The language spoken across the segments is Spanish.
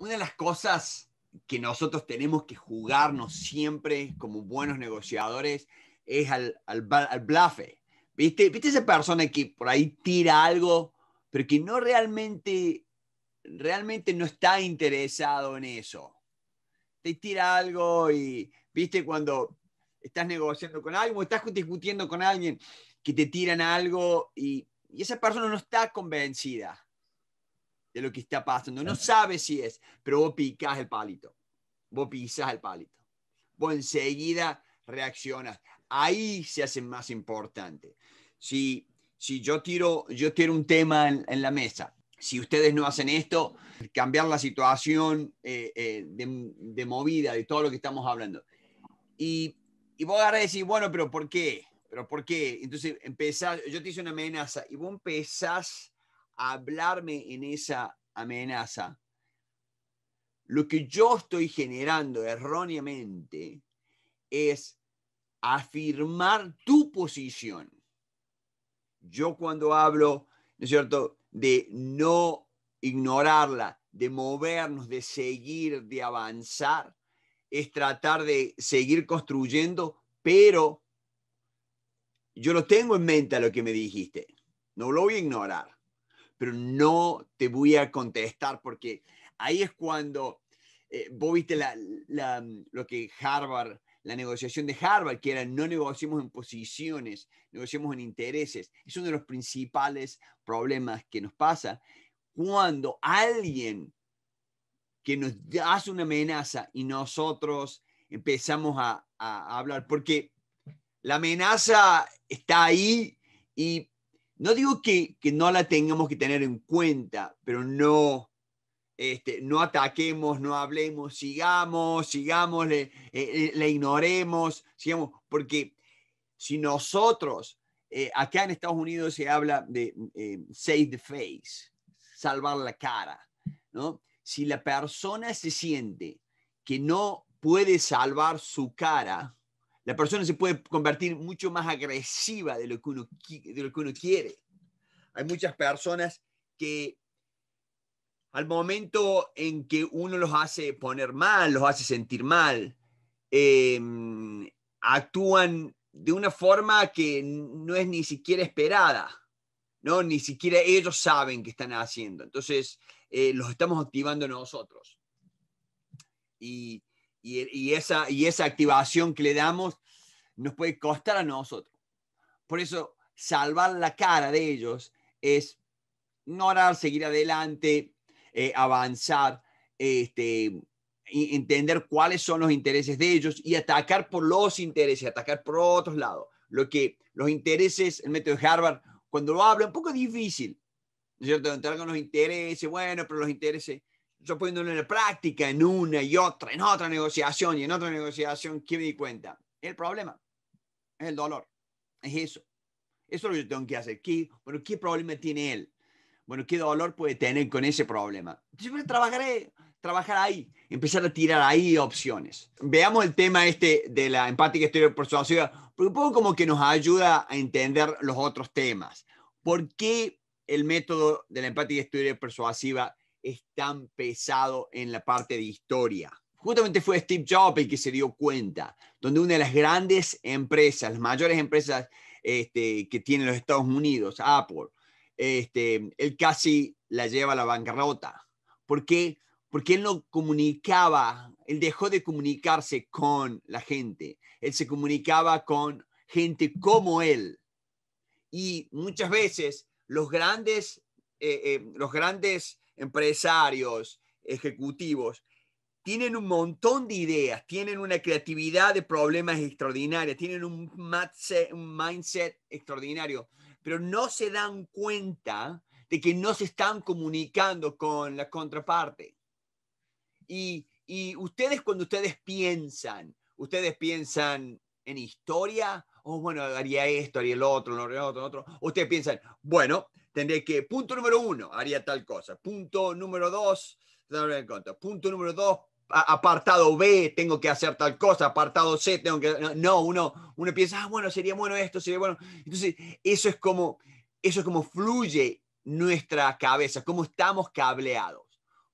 una de las cosas que nosotros tenemos que jugarnos siempre como buenos negociadores es al, al, blafe. ¿Viste? ¿Viste esa persona que por ahí tira algo, pero que no realmente, realmente no está interesado en eso? Te tira algo y, ¿viste? Cuando estás negociando con alguien o estás discutiendo con alguien que te tiran algo y esa persona no está convencida de lo que está pasando. No sabes si es, pero vos picás el palito. Vos pisás el palito. Vos enseguida reaccionas. Ahí se hace más importante. Si, si yo, tiro, yo tiro un tema en, la mesa, si ustedes no hacen esto, cambiar la situación eh, eh, de, movida, de todo lo que estamos hablando. Y, y vos a decís, bueno, pero ¿por qué? ¿Pero por qué? Entonces empezás, yo te hice una amenaza y vos empezás hablarme en esa amenaza. Lo que yo estoy generando erróneamente es afirmar tu posición. Yo cuando hablo, es cierto?, de no ignorarla, de movernos, de seguir, de avanzar, es tratar de seguir construyendo, pero yo lo tengo en mente lo que me dijiste. No lo voy a ignorar pero no te voy a contestar porque ahí es cuando eh, vos viste la, mm, lo que Harvard, la negociación de Harvard, que era no negociemos en posiciones, negociemos en intereses. Es uno de los principales problemas que nos pasa cuando alguien que nos hace una amenaza y nosotros empezamos a hablar, porque la amenaza está ahí y no digo que, no la tengamos que tener en cuenta, pero no, este, no ataquemos, no hablemos, sigamos, sigamos, eh, eh, le, ignoremos, sigamos, porque si nosotros, eh, acá en Estados Unidos se habla de save the face, salvar la cara, ¿no? Si la persona se siente que no puede salvar su cara, la persona se puede convertir mucho más agresiva de lo que uno, lo que uno quiere. Hay muchas personas que al momento en que uno los hace poner mal, los hace sentir mal, em, actúan de una forma que no es ni siquiera esperada, ¿no? Ni siquiera ellos saben qué están haciendo. Entonces, eh, los estamos activando nosotros. Y y, esa, y esa activación que le damos nos puede costar a nosotros. Por eso, salvar la cara de ellos es no ignorar, seguir adelante, eh, avanzar, este, entender cuáles son los intereses de ellos y atacar por los intereses, atacar por otros lados. Lo que los intereses, el método de Harvard, cuando lo habla, un poco difícil, ¿no es cierto? Entrar con los intereses, bueno, pero los intereses yo poniéndolo en la práctica en una y otra, en otra negociación y en otra negociación, ¿qué me di cuenta? El problema, es el dolor, es eso. Eso es lo que yo tengo que hacer. ¿Qué, bueno, ¿qué problema tiene él? Bueno, ¿qué dolor puede tener con ese problema? Yo trabajaré trabajar, ahí, empezar a tirar ahí opciones. Veamos el tema este de la empática exterior persuasiva, porque un poco como que nos ayuda a entender los otros temas. ¿Por qué el método de la empática exterior persuasiva es tan pesado en la parte de historia. Justamente fue Steve Jobs el que se dio cuenta, donde una de las grandes empresas, las mayores empresas este, que tiene los Estados Unidos, Apple, este, él casi la lleva a la bancarrota. ¿Por qué? Porque él no comunicaba, él dejó de comunicarse con la gente, él se comunicaba con gente como él. Y muchas veces los grandes, eh, eh, los grandes empresarios, ejecutivos, tienen un montón de ideas, tienen una creatividad de problemas extraordinaria, tienen un mindset, extraordinario, pero no se dan cuenta de que no se están comunicando con la contraparte. Y, y ustedes cuando ustedes piensan, ustedes piensan en historia Oh, bueno, haría esto, haría el otro, lo haría otro, lo otro. Ustedes piensan, bueno, tendré que, punto número uno, haría tal cosa. Punto número dos, en cuenta. Punto número dos, apartado B, tengo que hacer tal cosa, apartado C, tengo que... No, uno, uno piensa, ah, bueno, sería bueno esto, sería bueno. Entonces, eso es como, eso es como fluye nuestra cabeza, cómo estamos cableados.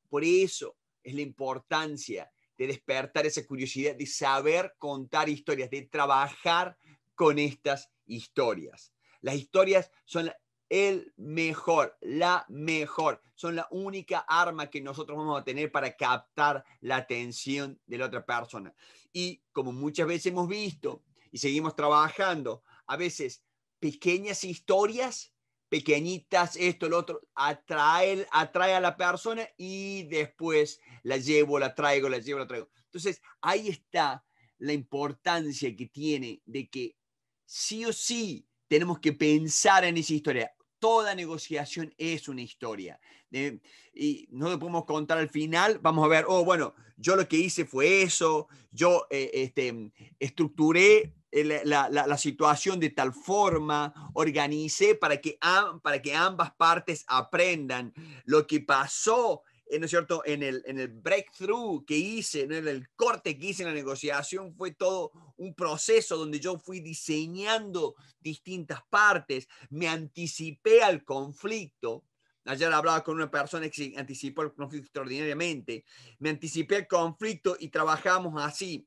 Por eso es la importancia de despertar esa curiosidad, de saber contar historias, de trabajar con estas historias. Las historias son el mejor, la mejor, son la única arma que nosotros vamos a tener para captar la atención de la otra persona. Y como muchas veces hemos visto y seguimos trabajando, a veces pequeñas historias, pequeñitas, esto, lo otro, atrae, atrae a la persona y después la llevo, la traigo, la llevo, la traigo. Entonces, ahí está la importancia que tiene de que sí o sí tenemos que pensar en esa historia. Toda negociación es una historia. ¿eh? y no lo podemos contar al final. Vamos a ver, oh, bueno, yo lo que hice fue eso, yo eh, este, estructuré eh, la, la, situación de tal forma, organicé para que, para que ambas partes aprendan lo que pasó eh, es cierto? En el, en el breakthrough que hice, en el corte que hice en la negociación, fue todo un proceso donde yo fui diseñando distintas partes, me anticipé al conflicto. Ayer hablaba con una persona que se anticipó el conflicto extraordinariamente. Me anticipé al conflicto y trabajamos así.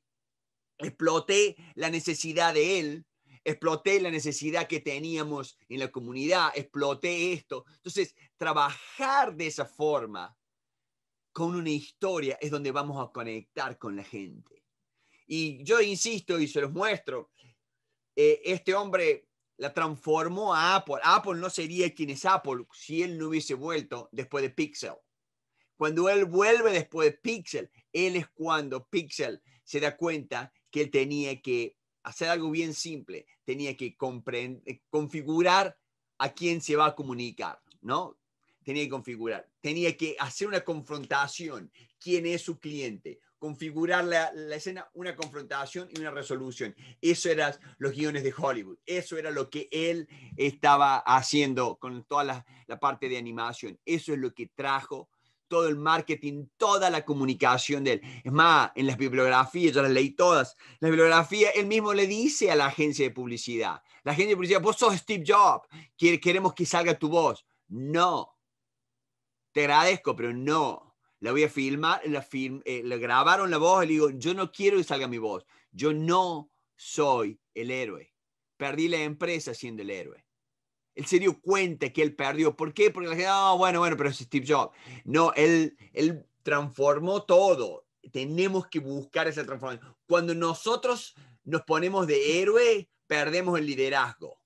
Exploté la necesidad de él, exploté la necesidad que teníamos en la comunidad, exploté esto. Entonces, trabajar de esa forma con una historia es donde vamos a conectar con la gente. Y yo insisto y se los muestro, eh, este hombre la transformó a Apple. Apple no sería quien es Apple si él no hubiese vuelto después de Pixel. Cuando él vuelve después de Pixel, él es cuando Pixel se da cuenta que él tenía que hacer algo bien simple, tenía que eh, configurar a quién se va a comunicar, ¿no? tenía que configurar, tenía que hacer una confrontación, quién es su cliente, configurar la, escena, una confrontación y una resolución. Eso eran los guiones de Hollywood, eso era lo que él estaba haciendo con toda la, la parte de animación, eso es lo que trajo todo el marketing, toda la comunicación de él. Es más, en las bibliografías, yo las leí todas, la bibliografía, él mismo le dice a la agencia de publicidad, la agencia de publicidad, vos sos Steve Jobs, queremos que salga tu voz. No, te agradezco, pero no, la voy a filmar, eh, la, grabaron la voz, y le digo, yo no quiero que salga mi voz, yo no soy el héroe, perdí la empresa siendo el héroe. Él se dio cuenta que él perdió. ¿Por qué? Porque la gente, ah, bueno, bueno, pero es Steve Jobs. No, él, él transformó todo. Tenemos que buscar esa transformación. Cuando nosotros nos ponemos de héroe, perdemos el liderazgo